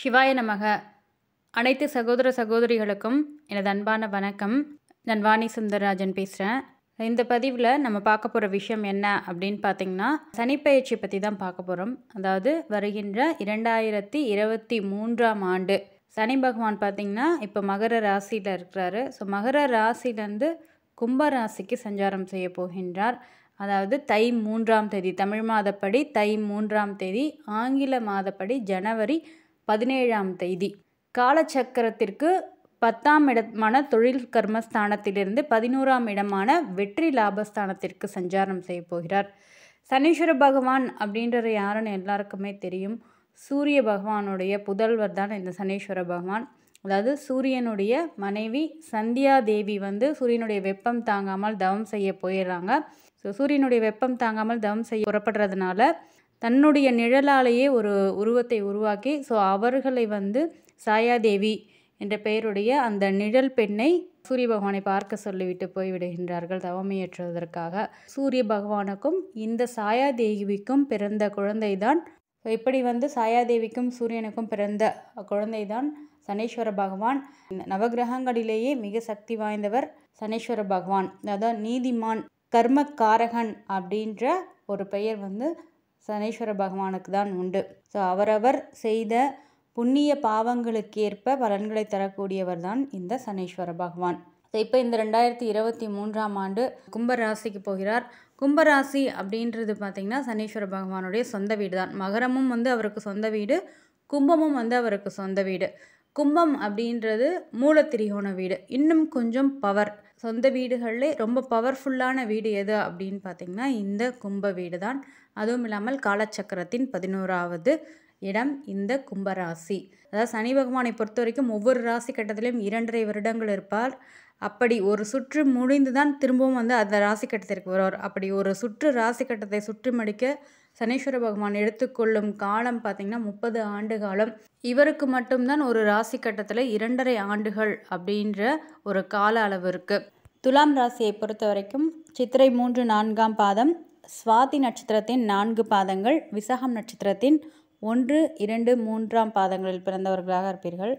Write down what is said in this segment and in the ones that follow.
சிவாய நமக அனைத்து சகோதர சகோதரிகளுக்கும் எனது அன்பான வணக்கம் நான் வாணி சுந்தரராஜன் பேசுகிறேன் இந்த பதிவில் நம்ம பார்க்க போகிற விஷயம் என்ன அப்படின்னு பார்த்தீங்கன்னா சனிப்பயிற்சி பற்றி தான் பார்க்க போகிறோம் அதாவது வருகின்ற இரண்டாயிரத்தி இருபத்தி மூன்றாம் ஆண்டு சனி பகவான் பார்த்திங்கன்னா இப்போ மகர ராசியில் இருக்கிறாரு ஸோ மகர ராசிலேருந்து கும்ப ராசிக்கு சஞ்சாரம் செய்ய போகின்றார் அதாவது தை மூன்றாம் தேதி தமிழ் மாதப்படி தை மூன்றாம் தேதி ஆங்கில மாதப்படி ஜனவரி பதினேழாம் தேதி காலச்சக்கரத்திற்கு பத்தாம் இடமான தொழில் கர்மஸ்தானத்திலிருந்து பதினோராம் இடமான வெற்றி லாபஸ்தானத்திற்கு சஞ்சாரம் செய்ய போகிறார் சனீஸ்வர பகவான் அப்படின்றது யாருன்னு எல்லாருக்குமே தெரியும் சூரிய பகவானுடைய புதல்வர் தான் இந்த சனீஸ்வர பகவான் அதாவது சூரியனுடைய மனைவி சந்தியா தேவி வந்து சூரியனுடைய வெப்பம் தாங்காமல் தவம் செய்ய போயிடுறாங்க ஸோ சூரியனுடைய வெப்பம் தாங்காமல் தவம் செய்ய புறப்படுறதுனால தன்னுடைய நிழலாலேயே ஒரு உருவத்தை உருவாக்கி ஸோ அவர்களை வந்து சாயாதேவி என்ற பெயருடைய அந்த நிழல் பெண்ணை சூரிய பகவானை பார்க்க சொல்லிவிட்டு போய்விடுகின்றார்கள் தவமையற்றுவதற்காக சூரிய பகவானுக்கும் இந்த சாயாதேவிக்கும் பிறந்த குழந்தைதான் ஸோ இப்படி வந்து சாயாதேவிக்கும் சூரியனுக்கும் பிறந்த குழந்தைதான் சனீஸ்வர பகவான் நவகிரகங்களிலேயே மிக சக்தி வாய்ந்தவர் சனீஸ்வர பகவான் அதாவது நீதிமான் கர்மக்காரகன் அப்படின்ற ஒரு பெயர் வந்து சனீஸ்வர பகவானுக்கு தான் உண்டு ஸோ அவரவர் செய்த புண்ணிய பாவங்களுக்கேற்ப பலன்களை தரக்கூடியவர் தான் இந்த சனீஸ்வர பகவான் இப்போ இந்த ரெண்டாயிரத்தி இருபத்தி மூன்றாம் ஆண்டு கும்பராசிக்கு போகிறார் கும்பராசி அப்படின்றது பார்த்திங்கன்னா சனீஸ்வர பகவானுடைய சொந்த வீடு தான் மகரமும் வந்து அவருக்கு சொந்த வீடு கும்பமும் வந்து அவருக்கு சொந்த வீடு கும்பம் அப்படின்றது மூலத்திரிகோண வீடு இன்னும் கொஞ்சம் பவர் சொந்த வீடுகளிலே ரொம்ப பவர்ஃபுல்லான வீடு எது அப்படின்னு பார்த்திங்கன்னா இந்த கும்ப வீடு தான் அதுவும் இல்லாமல் காலச்சக்கரத்தின் பதினோராவது இடம் இந்த கும்பராசி அதாவது சனி பகவானை பொறுத்த வரைக்கும் ஒவ்வொரு ராசி கட்டத்திலையும் இரண்டரை வருடங்கள் இருப்பார் அப்படி ஒரு சுற்று முடிந்து தான் திரும்பவும் வந்து அந்த ராசி கட்டத்திற்கு வருவார் அப்படி ஒரு சுற்று ராசி கட்டத்தை சுற்றி மடிக்க சனீஸ்வர பகவான் எடுத்துக்கொள்ளும் காலம் பார்த்திங்கன்னா முப்பது ஆண்டு காலம் இவருக்கு மட்டும்தான் ஒரு ராசி கட்டத்தில் இரண்டரை ஆண்டுகள் அப்படின்ற ஒரு கால அளவு இருக்குது துலாம் ராசியை பொறுத்த வரைக்கும் சித்திரை மூன்று நான்காம் பாதம் சுவாதி நட்சத்திரத்தின் நான்கு பாதங்கள் விசாகம் நட்சத்திரத்தின் ஒன்று இரண்டு மூன்றாம் பாதங்களில் பிறந்தவர்களாக இருப்பீர்கள்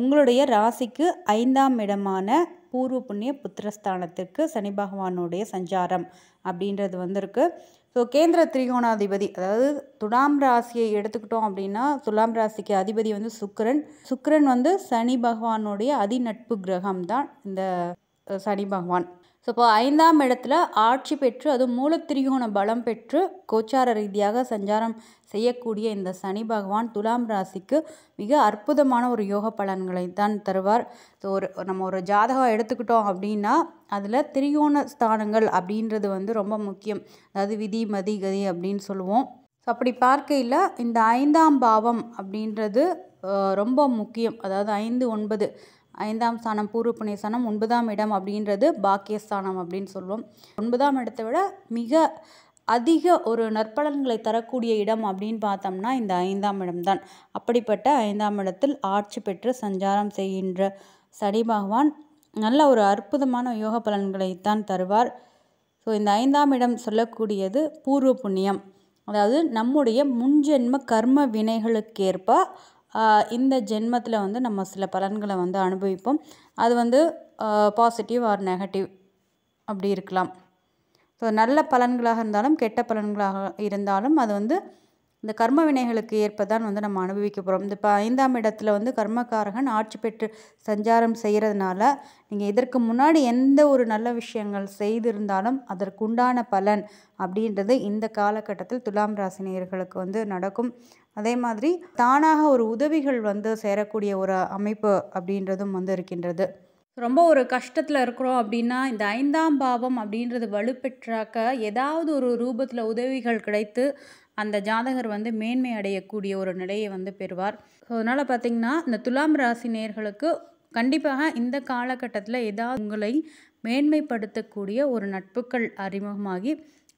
உங்களுடைய ராசிக்கு ஐந்தாம் இடமான பூர்வ புண்ணிய புத்திரஸ்தானத்திற்கு சனி பகவானுடைய சஞ்சாரம் அப்படின்றது வந்திருக்கு ஸோ கேந்திர திரிகோணாதிபதி அதாவது துலாம் ராசியை எடுத்துக்கிட்டோம் அப்படின்னா துலாம் ராசிக்கு அதிபதி வந்து சுக்கரன் சுக்கரன் வந்து சனி பகவானுடைய அதிநட்பு கிரகம் தான் இந்த சனி பகவான் ஸோ இப்போ ஐந்தாம் இடத்துல ஆட்சி பெற்று அது மூலத்திரிகோண பலம் பெற்று கோச்சார ரீதியாக சஞ்சாரம் செய்யக்கூடிய இந்த சனி பகவான் துலாம் ராசிக்கு மிக அற்புதமான ஒரு யோக பலன்களை தான் தருவார் ஸோ ஒரு நம்ம ஒரு ஜாதகம் எடுத்துக்கிட்டோம் அப்படின்னா அதில் திரிகோண ஸ்தானங்கள் அப்படின்றது வந்து ரொம்ப முக்கியம் அதாவது விதி மதி கதி அப்படின்னு சொல்லுவோம் ஸோ அப்படி பார்க்கையில் இந்த ஐந்தாம் பாவம் அப்படின்றது ரொம்ப முக்கியம் அதாவது ஐந்து ஒன்பது ஐந்தாம் ஸ்தானம் பூர்வ புண்ணியஸ்தானம் ஒன்பதாம் இடம் அப்படின்றது பாக்கியஸ்தானம் அப்படின்னு சொல்லுவோம் ஒன்பதாம் இடத்தை விட மிக அதிக ஒரு நற்பலன்களை தரக்கூடிய இடம் அப்படின்னு பார்த்தோம்னா இந்த ஐந்தாம் இடம்தான் அப்படிப்பட்ட ஐந்தாம் இடத்தில் ஆட்சி பெற்று சஞ்சாரம் செய்கின்ற சனி பகவான் நல்ல ஒரு அற்புதமான யோக பலன்களைத்தான் தருவார் ஸோ இந்த ஐந்தாம் இடம் சொல்லக்கூடியது பூர்வ புண்ணியம் அதாவது நம்முடைய முன்ஜென்ம கர்ம வினைகளுக்கேற்ப இந்த ஜென்மத்தில் வந்து நம்ம சில பலன்களை வந்து அனுபவிப்போம் அது வந்து பாசிட்டிவ் ஆர் நெகட்டிவ் அப்படி இருக்கலாம் ஸோ நல்ல பலன்களாக இருந்தாலும் கெட்ட பலன்களாக இருந்தாலும் அது வந்து இந்த கர்ம வினைகளுக்கு ஏற்பதான் வந்து நம்ம அனுபவிக்க போகிறோம் இந்த இப்போ ஐந்தாம் இடத்துல வந்து கர்மக்காரகன் ஆட்சி பெற்று சஞ்சாரம் செய்கிறதுனால நீங்கள் இதற்கு முன்னாடி எந்த ஒரு நல்ல விஷயங்கள் செய்திருந்தாலும் அதற்குண்டான பலன் அப்படின்றது இந்த காலகட்டத்தில் துலாம் ராசினியர்களுக்கு வந்து நடக்கும் அதே மாதிரி தானாக ஒரு உதவிகள் வந்து சேரக்கூடிய ஒரு அமைப்பு அப்படின்றதும் வந்து இருக்கின்றது ரொம்ப ஒரு கஷ்டத்தில் இருக்கிறோம் அப்படின்னா இந்த ஐந்தாம் பாவம் அப்படின்றது வலுப்பெற்றாக்க ஏதாவது ஒரு ரூபத்தில் உதவிகள் கிடைத்து அந்த ஜாதகர் வந்து மேன்மை அடையக்கூடிய ஒரு நிலையை வந்து பெறுவார் ஸோ அதனால் பார்த்திங்கன்னா இந்த துலாம் ராசி நேர்களுக்கு கண்டிப்பாக இந்த காலகட்டத்தில் ஏதாவது உங்களை மேன்மைப்படுத்தக்கூடிய ஒரு நட்புகள் அறிமுகமாகி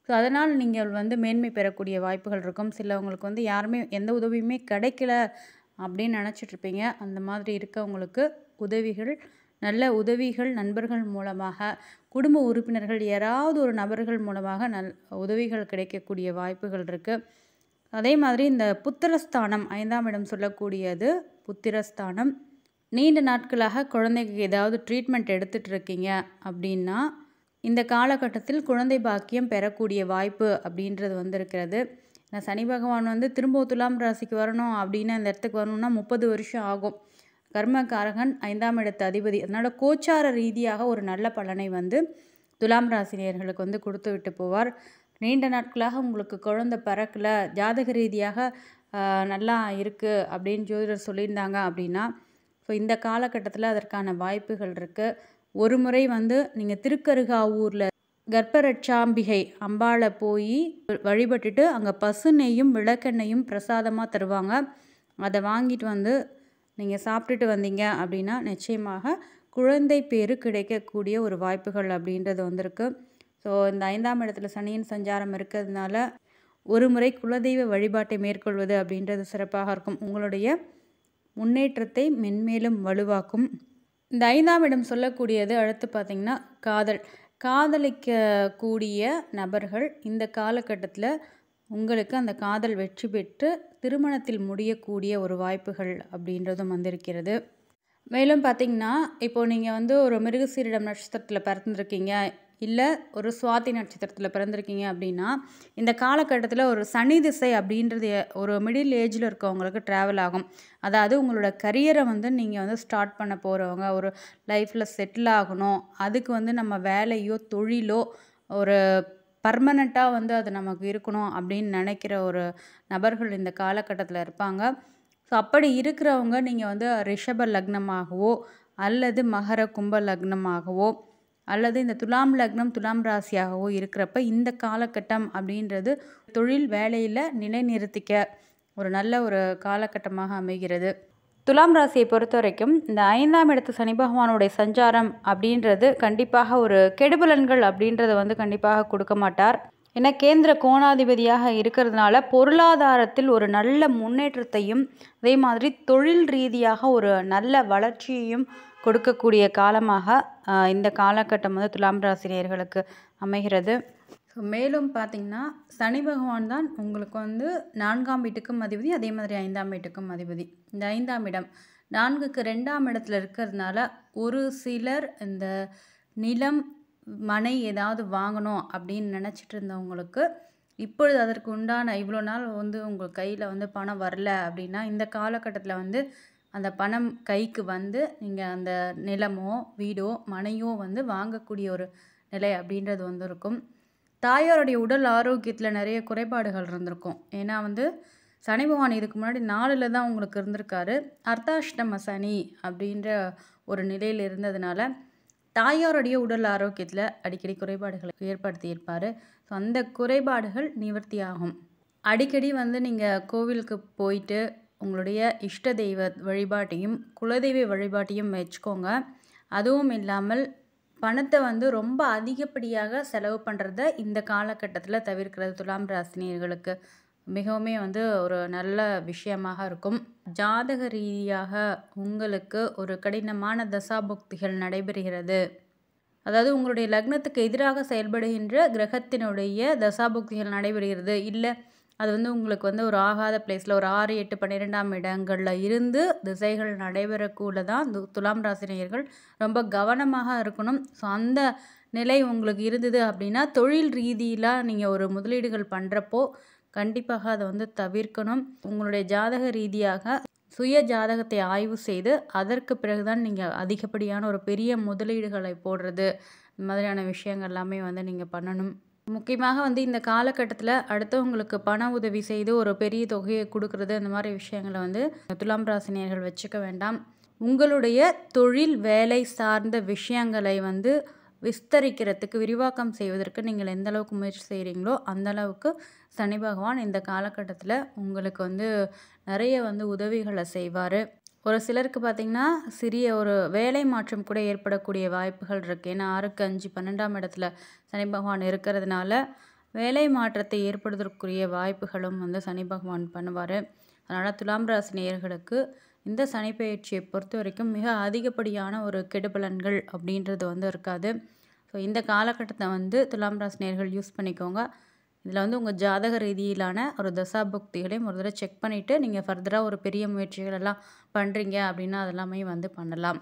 ஸோ அதனால் நீங்கள் வந்து மேன்மை பெறக்கூடிய வாய்ப்புகள் இருக்கும் சிலவங்களுக்கு வந்து யாருமே எந்த உதவியுமே கிடைக்கல அப்படின்னு நினச்சிட்ருப்பீங்க அந்த மாதிரி இருக்கவங்களுக்கு உதவிகள் நல்ல உதவிகள் நண்பர்கள் மூலமாக குடும்ப உறுப்பினர்கள் யாராவது ஒரு நபர்கள் மூலமாக நல் உதவிகள் கிடைக்கக்கூடிய வாய்ப்புகள் இருக்குது அதே மாதிரி இந்த புத்திரஸ்தானம் ஐந்தாம் இடம் சொல்லக்கூடியது புத்திரஸ்தானம் நீண்ட நாட்களாக குழந்தைக்கு ஏதாவது ட்ரீட்மெண்ட் எடுத்துகிட்டு இருக்கீங்க அப்படின்னா இந்த காலகட்டத்தில் குழந்தை பாக்கியம் பெறக்கூடிய வாய்ப்பு அப்படின்றது வந்துருக்கிறது நான் சனி பகவான் வந்து திரும்ப துலாம் ராசிக்கு வரணும் அப்படின்னு அந்த இடத்துக்கு வரணும்னா முப்பது வருஷம் ஆகும் கர்மகாரகன் ஐந்தாம் இடத்து அதிபதி அதனால் கோச்சார ரீதியாக ஒரு நல்ல பலனை வந்து துலாம் ராசினியர்களுக்கு வந்து கொடுத்து விட்டு போவார் நீண்ட நாட்களாக உங்களுக்கு குழந்தை பறக்கல ஜாதக ரீதியாக நல்லா இருக்குது அப்படின்னு ஜோதிடர் சொல்லியிருந்தாங்க அப்படின்னா இப்போ இந்த காலகட்டத்தில் அதற்கான வாய்ப்புகள் இருக்குது ஒரு முறை வந்து நீங்கள் திருக்கருகாவூரில் கர்ப்பரட்சாம்பிகை அம்பாவில் போய் வழிபட்டுட்டு அங்கே பசு நெய்யும் விளக்கெண்ணையும் பிரசாதமாக தருவாங்க அதை வாங்கிட்டு வந்து நீங்கள் சாப்பிட்டுட்டு வந்தீங்க அப்படின்னா நிச்சயமாக குழந்தை பேரு கிடைக்கக்கூடிய ஒரு வாய்ப்புகள் அப்படின்றது வந்திருக்கு ஸோ இந்த ஐந்தாம் இடத்துல சனியின் சஞ்சாரம் இருக்கிறதுனால ஒரு முறை குலதெய்வ வழிபாட்டை மேற்கொள்வது அப்படின்றது சிறப்பாக இருக்கும் உங்களுடைய முன்னேற்றத்தை மென்மேலும் வலுவாக்கும் இந்த ஐந்தாம் இடம் சொல்லக்கூடியது அடுத்து பார்த்திங்கன்னா காதல் காதலிக்க கூடிய நபர்கள் இந்த காலகட்டத்தில் உங்களுக்கு அந்த காதல் வெற்றி பெற்று திருமணத்தில் முடியக்கூடிய ஒரு வாய்ப்புகள் அப்படின்றதும் வந்திருக்கிறது மேலும் பார்த்திங்கன்னா இப்போது நீங்கள் வந்து ஒரு மிருகசீரிடம் நட்சத்திரத்தில் பிறந்திருக்கீங்க இல்லை ஒரு சுவாதி நட்சத்திரத்தில் பிறந்திருக்கீங்க அப்படின்னா இந்த காலகட்டத்தில் ஒரு சனி திசை அப்படின்றது ஒரு மிடில் ஏஜில் இருக்கவங்களுக்கு ட்ராவல் ஆகும் அதாவது உங்களோட கரியரை வந்து நீங்கள் வந்து ஸ்டார்ட் பண்ண போகிறவங்க ஒரு லைஃப்பில் செட்டில் ஆகணும் அதுக்கு வந்து நம்ம வேலையோ தொழிலோ ஒரு பர்மனெண்ட்டாக வந்து அது நமக்கு இருக்கணும் அப்படின்னு நினைக்கிற ஒரு நபர்கள் இந்த காலகட்டத்தில் இருப்பாங்க ஸோ அப்படி இருக்கிறவங்க நீங்கள் வந்து ரிஷப லக்னமாகவோ அல்லது மகர கும்ப லக்னமாகவோ அல்லது இந்த துலாம் லக்னம் துலாம் ராசியாகவோ இருக்கிறப்ப இந்த காலகட்டம் அப்படின்றது தொழில் வேலையில் நிலைநிறுத்திக்க ஒரு நல்ல ஒரு காலகட்டமாக அமைகிறது துலாம் ராசியை பொறுத்த வரைக்கும் இந்த ஐந்தாம் இடத்து சனி பகவானுடைய சஞ்சாரம் அப்படின்றது கண்டிப்பாக ஒரு கெடுபலன்கள் அப்படின்றத வந்து கண்டிப்பாக கொடுக்க மாட்டார் ஏன்னா கேந்திர கோணாதிபதியாக இருக்கிறதுனால பொருளாதாரத்தில் ஒரு நல்ல முன்னேற்றத்தையும் அதே மாதிரி தொழில் ரீதியாக ஒரு நல்ல வளர்ச்சியையும் கொடுக்கக்கூடிய காலமாக இந்த காலகட்டம் வந்து துலாம் ராசினியர்களுக்கு அமைகிறது ஸோ மேலும் பார்த்திங்கன்னா சனி பகவான் தான் உங்களுக்கு வந்து நான்காம் வீட்டுக்கும் அதிபதி அதே மாதிரி ஐந்தாம் வீட்டுக்கும் அதிபதி இந்த ஐந்தாம் இடம் நான்குக்கு ரெண்டாம் இடத்துல இருக்கிறதுனால ஒரு சிலர் இந்த நிலம் மனை ஏதாவது வாங்கணும் அப்படின்னு நினச்சிட்டு இருந்தவங்களுக்கு இப்பொழுது அதற்கு உண்டான இவ்வளோ நாள் வந்து உங்கள் கையில் வந்து பணம் வரல அப்படின்னா இந்த காலகட்டத்தில் வந்து அந்த பணம் கைக்கு வந்து நீங்கள் அந்த நிலமோ வீடோ மனையோ வந்து வாங்கக்கூடிய ஒரு நிலை அப்படின்றது வந்து இருக்கும் தாயாருடைய உடல் ஆரோக்கியத்தில் நிறைய குறைபாடுகள் இருந்திருக்கும் ஏன்னா வந்து சனி பகவான் இதுக்கு முன்னாடி நாளில் தான் உங்களுக்கு இருந்திருக்காரு அர்த்தாஷ்டம சனி அப்படின்ற ஒரு நிலையில் இருந்ததுனால தாயாருடைய உடல் ஆரோக்கியத்தில் அடிக்கடி குறைபாடுகளை ஏற்படுத்தியிருப்பார் ஸோ அந்த குறைபாடுகள் நிவர்த்தி ஆகும் அடிக்கடி வந்து நீங்கள் கோவிலுக்கு போயிட்டு உங்களுடைய இஷ்ட தெய்வ வழிபாட்டையும் குலதெய்வ வழிபாட்டையும் வச்சுக்கோங்க அதுவும் இல்லாமல் பணத்தை வந்து ரொம்ப அதிகப்படியாக செலவு பண்ணுறத இந்த காலகட்டத்தில் தவிர்க்கிறது துலாம் ராசினியர்களுக்கு மிகவுமே வந்து ஒரு நல்ல விஷயமாக இருக்கும் ஜாதக ரீதியாக உங்களுக்கு ஒரு கடினமான தசாபுக்திகள் நடைபெறுகிறது அதாவது உங்களுடைய லக்னத்துக்கு எதிராக செயல்படுகின்ற கிரகத்தினுடைய தசாபுக்திகள் நடைபெறுகிறது இல்லை அது வந்து உங்களுக்கு வந்து ஒரு ஆகாத பிளேஸில் ஒரு ஆறு எட்டு பன்னிரெண்டாம் இடங்களில் இருந்து திசைகள் நடைபெறக்கூட தான் துலாம் ராசினியர்கள் ரொம்ப கவனமாக இருக்கணும் ஸோ அந்த நிலை உங்களுக்கு இருந்தது அப்படின்னா தொழில் ரீதியிலாக நீங்கள் ஒரு முதலீடுகள் பண்ணுறப்போ கண்டிப்பாக அதை வந்து தவிர்க்கணும் உங்களுடைய ஜாதக ரீதியாக சுய ஜாதகத்தை ஆய்வு செய்து அதற்கு பிறகுதான் நீங்கள் அதிகப்படியான ஒரு பெரிய முதலீடுகளை போடுறது இந்த மாதிரியான விஷயங்கள் எல்லாமே வந்து நீங்கள் பண்ணணும் முக்கியமாக வந்து இந்த காலகட்டத்தில் அடுத்தவங்களுக்கு பண உதவி செய்து ஒரு பெரிய தொகையை கொடுக்கறது அந்த மாதிரி விஷயங்களை வந்து துலாம் ராசினியர்கள் வச்சுக்க வேண்டாம் உங்களுடைய தொழில் வேலை சார்ந்த விஷயங்களை வந்து விஸ்தரிக்கிறதுக்கு விரிவாக்கம் செய்வதற்கு நீங்கள் எந்த அளவுக்கு முயற்சி செய்கிறீங்களோ அந்த அளவுக்கு சனி பகவான் இந்த காலகட்டத்தில் உங்களுக்கு வந்து நிறைய வந்து உதவிகளை செய்வார் ஒரு சிலருக்கு பார்த்திங்கன்னா சிறிய ஒரு வேலை மாற்றம் கூட ஏற்படக்கூடிய வாய்ப்புகள் இருக்குது ஏன்னா ஆறுக்கு அஞ்சு பன்னெண்டாம் இடத்துல சனி பகவான் இருக்கிறதுனால வேலை மாற்றத்தை ஏற்படுவதற்குரிய வாய்ப்புகளும் வந்து சனி பகவான் பண்ணுவார் அதனால் துலாம் ராசி நேயர்களுக்கு இந்த பயிற்சியை பொறுத்த வரைக்கும் மிக அதிகப்படியான ஒரு கெடுபலன்கள் அப்படின்றது வந்து இருக்காது ஸோ இந்த காலகட்டத்தை வந்து துலாம் ராசி நேர்கள் யூஸ் பண்ணிக்கோங்க இதில் வந்து உங்கள் ஜாதக ரீதியிலான ஒரு தசா புக்திகளையும் ஒரு தடவை செக் பண்ணிவிட்டு நீங்கள் ஃபர்தராக ஒரு பெரிய முயற்சிகள் எல்லாம் பண்ணுறீங்க அப்படின்னா அதெல்லாமே வந்து பண்ணலாம்